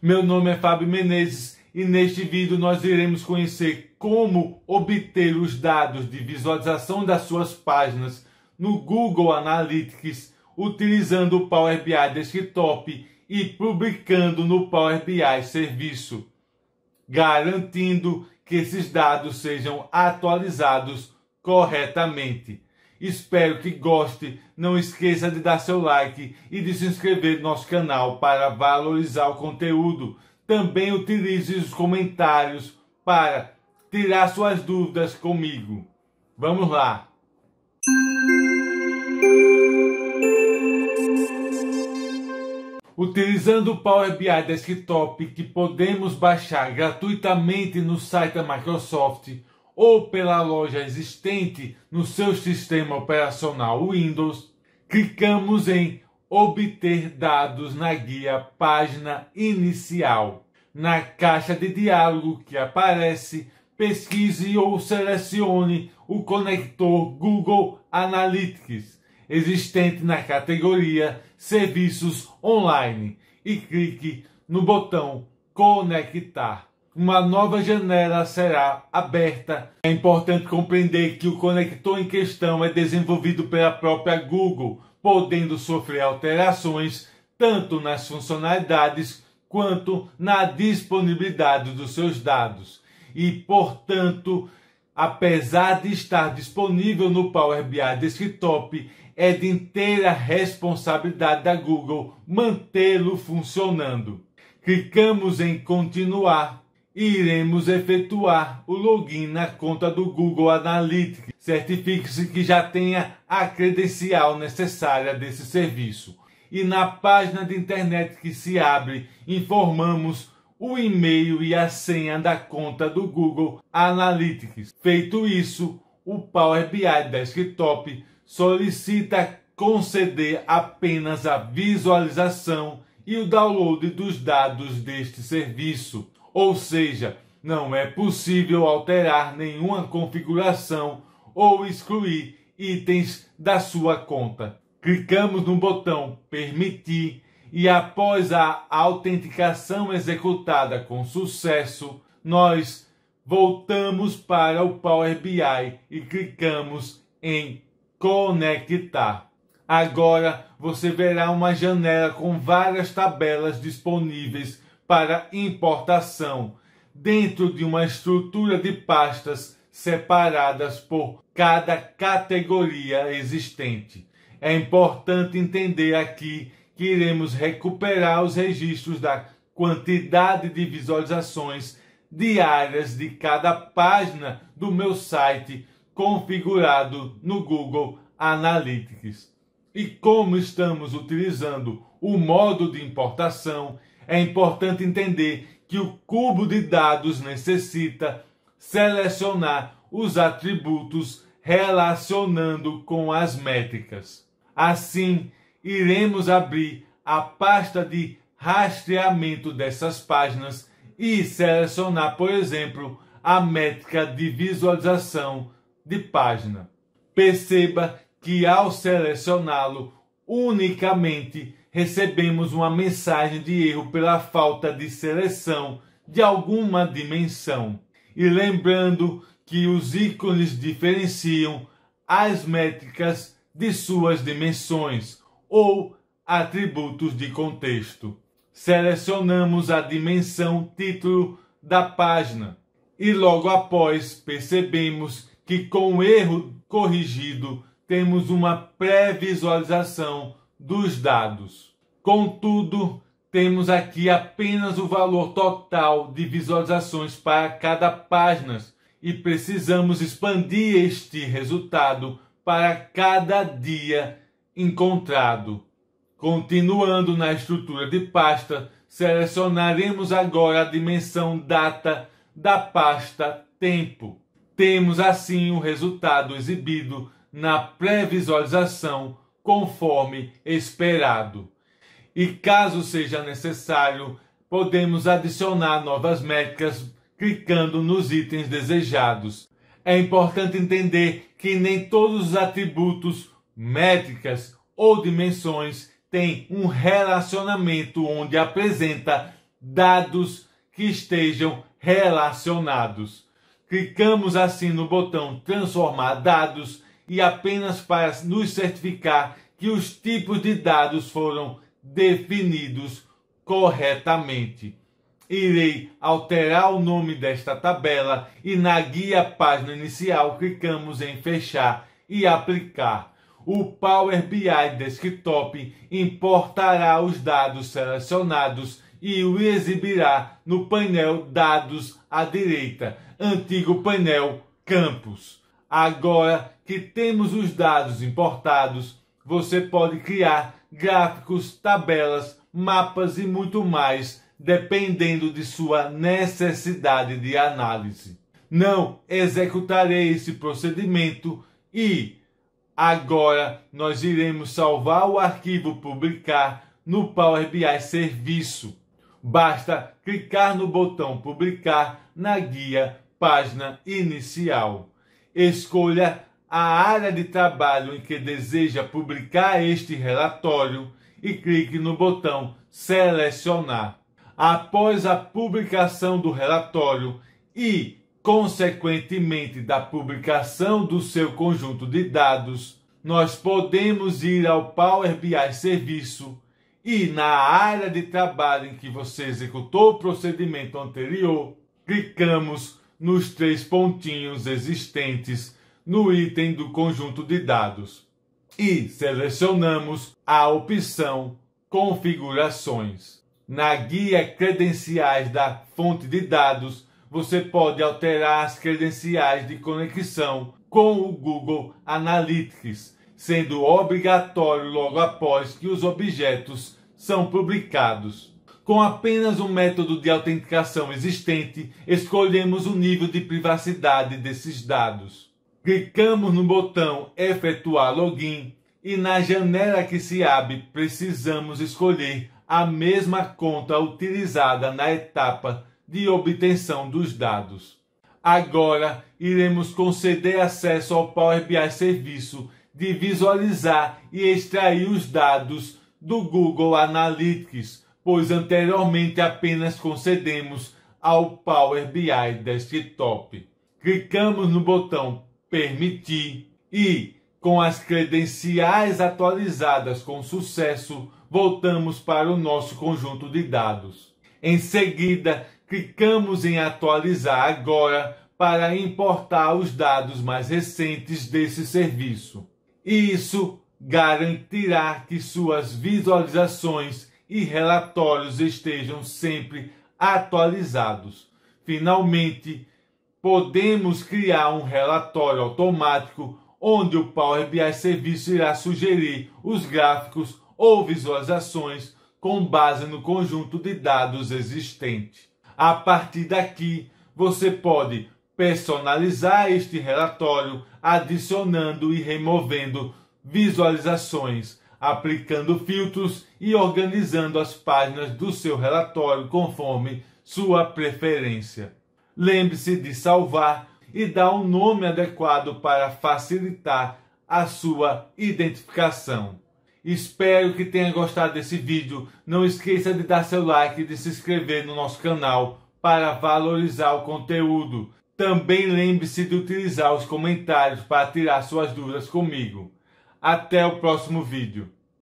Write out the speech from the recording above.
Meu nome é Fábio Menezes e neste vídeo nós iremos conhecer como obter os dados de visualização das suas páginas no Google Analytics utilizando o Power BI Desktop e publicando no Power BI Serviço, garantindo que esses dados sejam atualizados corretamente. Espero que goste. Não esqueça de dar seu like e de se inscrever no nosso canal para valorizar o conteúdo. Também utilize os comentários para tirar suas dúvidas comigo. Vamos lá! Utilizando o Power BI Desktop que podemos baixar gratuitamente no site da Microsoft, ou pela loja existente no seu sistema operacional Windows, clicamos em Obter dados na guia Página Inicial. Na caixa de diálogo que aparece, pesquise ou selecione o conector Google Analytics existente na categoria Serviços Online e clique no botão Conectar uma nova janela será aberta. É importante compreender que o conector em questão é desenvolvido pela própria Google, podendo sofrer alterações tanto nas funcionalidades quanto na disponibilidade dos seus dados. E, portanto, apesar de estar disponível no Power BI Desktop, é de inteira responsabilidade da Google mantê-lo funcionando. Clicamos em continuar iremos efetuar o login na conta do Google Analytics. Certifique-se que já tenha a credencial necessária desse serviço. E na página de internet que se abre, informamos o e-mail e a senha da conta do Google Analytics. Feito isso, o Power BI Desktop solicita conceder apenas a visualização e o download dos dados deste serviço ou seja, não é possível alterar nenhuma configuração ou excluir itens da sua conta. Clicamos no botão Permitir e após a autenticação executada com sucesso, nós voltamos para o Power BI e clicamos em Conectar. Agora você verá uma janela com várias tabelas disponíveis para importação, dentro de uma estrutura de pastas separadas por cada categoria existente. É importante entender aqui que iremos recuperar os registros da quantidade de visualizações diárias de cada página do meu site configurado no Google Analytics. E como estamos utilizando o modo de importação, é importante entender que o cubo de dados necessita selecionar os atributos relacionando com as métricas. Assim, iremos abrir a pasta de rastreamento dessas páginas e selecionar, por exemplo, a métrica de visualização de página. Perceba que ao selecioná-lo, unicamente recebemos uma mensagem de erro pela falta de seleção de alguma dimensão. E lembrando que os ícones diferenciam as métricas de suas dimensões ou atributos de contexto. Selecionamos a dimensão título da página e logo após percebemos que com o erro corrigido temos uma pré-visualização dos dados. Contudo, temos aqui apenas o valor total de visualizações para cada página e precisamos expandir este resultado para cada dia encontrado. Continuando na estrutura de pasta, selecionaremos agora a dimensão data da pasta tempo. Temos assim o resultado exibido na pré-visualização conforme esperado. E caso seja necessário, podemos adicionar novas métricas clicando nos itens desejados. É importante entender que nem todos os atributos, métricas ou dimensões têm um relacionamento onde apresenta dados que estejam relacionados. Clicamos assim no botão Transformar Dados e apenas para nos certificar que os tipos de dados foram definidos corretamente. Irei alterar o nome desta tabela e na guia página inicial clicamos em fechar e aplicar. O Power BI Desktop importará os dados selecionados e o exibirá no painel Dados à direita, antigo painel Campos. Agora que temos os dados importados, você pode criar gráficos, tabelas, mapas e muito mais, dependendo de sua necessidade de análise. Não executarei esse procedimento e agora nós iremos salvar o arquivo publicar no Power BI serviço. Basta clicar no botão publicar na guia página inicial. Escolha a área de trabalho em que deseja publicar este relatório e clique no botão Selecionar. Após a publicação do relatório e, consequentemente, da publicação do seu conjunto de dados, nós podemos ir ao Power BI Serviço e, na área de trabalho em que você executou o procedimento anterior, clicamos nos três pontinhos existentes no item do conjunto de dados e selecionamos a opção Configurações. Na guia Credenciais da fonte de dados, você pode alterar as credenciais de conexão com o Google Analytics, sendo obrigatório logo após que os objetos são publicados. Com apenas um método de autenticação existente, escolhemos o nível de privacidade desses dados. Clicamos no botão Efetuar Login e na janela que se abre precisamos escolher a mesma conta utilizada na etapa de obtenção dos dados. Agora iremos conceder acesso ao Power BI serviço de visualizar e extrair os dados do Google Analytics pois anteriormente apenas concedemos ao Power BI Desktop. Clicamos no botão Permitir e, com as credenciais atualizadas com sucesso, voltamos para o nosso conjunto de dados. Em seguida, clicamos em Atualizar agora para importar os dados mais recentes desse serviço. Isso garantirá que suas visualizações e relatórios estejam sempre atualizados. Finalmente, podemos criar um relatório automático onde o Power BI Serviço irá sugerir os gráficos ou visualizações com base no conjunto de dados existente. A partir daqui, você pode personalizar este relatório adicionando e removendo visualizações, aplicando filtros e organizando as páginas do seu relatório conforme sua preferência. Lembre-se de salvar e dar um nome adequado para facilitar a sua identificação. Espero que tenha gostado desse vídeo. Não esqueça de dar seu like e de se inscrever no nosso canal para valorizar o conteúdo. Também lembre-se de utilizar os comentários para tirar suas dúvidas comigo. Até o próximo vídeo.